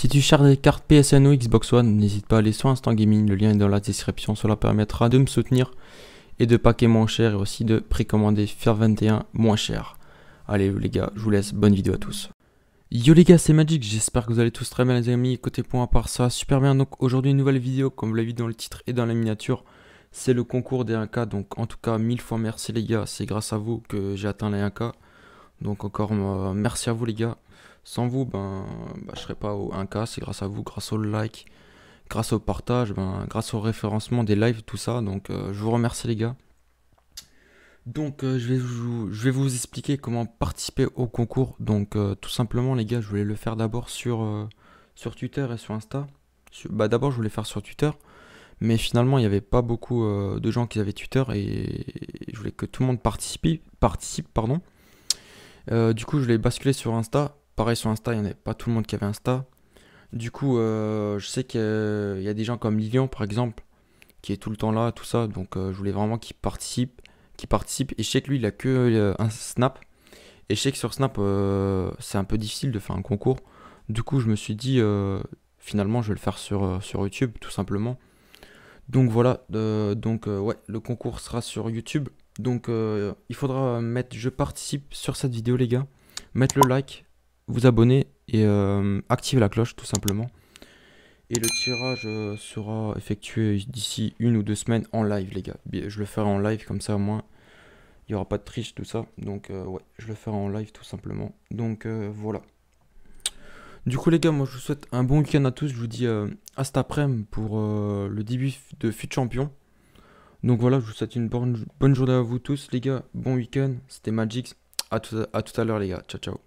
Si tu cherches des cartes PSN ou Xbox One, n'hésite pas à aller sur Instant Gaming, le lien est dans la description, cela permettra de me soutenir et de paquer moins cher et aussi de précommander Faire 21 moins cher. Allez les gars, je vous laisse, bonne vidéo à tous. Yo les gars, c'est Magic, j'espère que vous allez tous très bien les amis, côté point à part ça, super bien, donc aujourd'hui une nouvelle vidéo, comme vous l'avez vu dans le titre et dans la miniature, c'est le concours des 1K, donc en tout cas mille fois merci les gars, c'est grâce à vous que j'ai atteint les 1K, donc encore euh, merci à vous les gars, sans vous, ben, ne ben, je serais pas au 1K. C'est grâce à vous, grâce au like, grâce au partage, ben, grâce au référencement des lives, tout ça. Donc euh, je vous remercie les gars. Donc euh, je, vais vous, je, vais vous, expliquer comment participer au concours. Donc euh, tout simplement les gars, je voulais le faire d'abord sur, sur Twitter et sur Insta. Bah, d'abord je voulais faire sur Twitter, mais finalement il n'y avait pas beaucoup de gens qui avaient Twitter et, je voulais que tout le monde participe. participe pardon. du coup je l'ai basculé sur Insta Pareil sur Insta, il n'y en a pas tout le monde qui avait Insta. Du coup, euh, je sais qu'il y a des gens comme Lilian, par exemple, qui est tout le temps là, tout ça. Donc, euh, je voulais vraiment qu'il participe, qu'il participe. Et je sais que lui, il a que euh, un Snap. Et je sais que sur Snap, c'est un peu difficile de faire un concours. Du coup, je me suis dit, finalement, je vais le faire sur, sur YouTube, tout simplement. Donc voilà, donc ouais, le concours sera sur YouTube. Donc il faudra mettre je participe sur cette vidéo, les gars. Mettre le like, vous abonner et euh, activer la cloche tout simplement. Et le tirage euh, sera effectué d'ici une ou deux semaines en live les gars. Je le ferai en live comme ça au moins il n'y aura pas de triche tout ça. Donc euh, ouais, je le ferai en live tout simplement. Donc voilà. Du coup les gars, moi je vous souhaite un bon week-end à tous. Je vous dis à cet après-midi pour le début de Fut Champion. Donc voilà, je vous souhaite une bonne, bonne journée à vous tous les gars. Bon week-end, c'était Magix. A tout à l'heure les gars. Ciao ciao.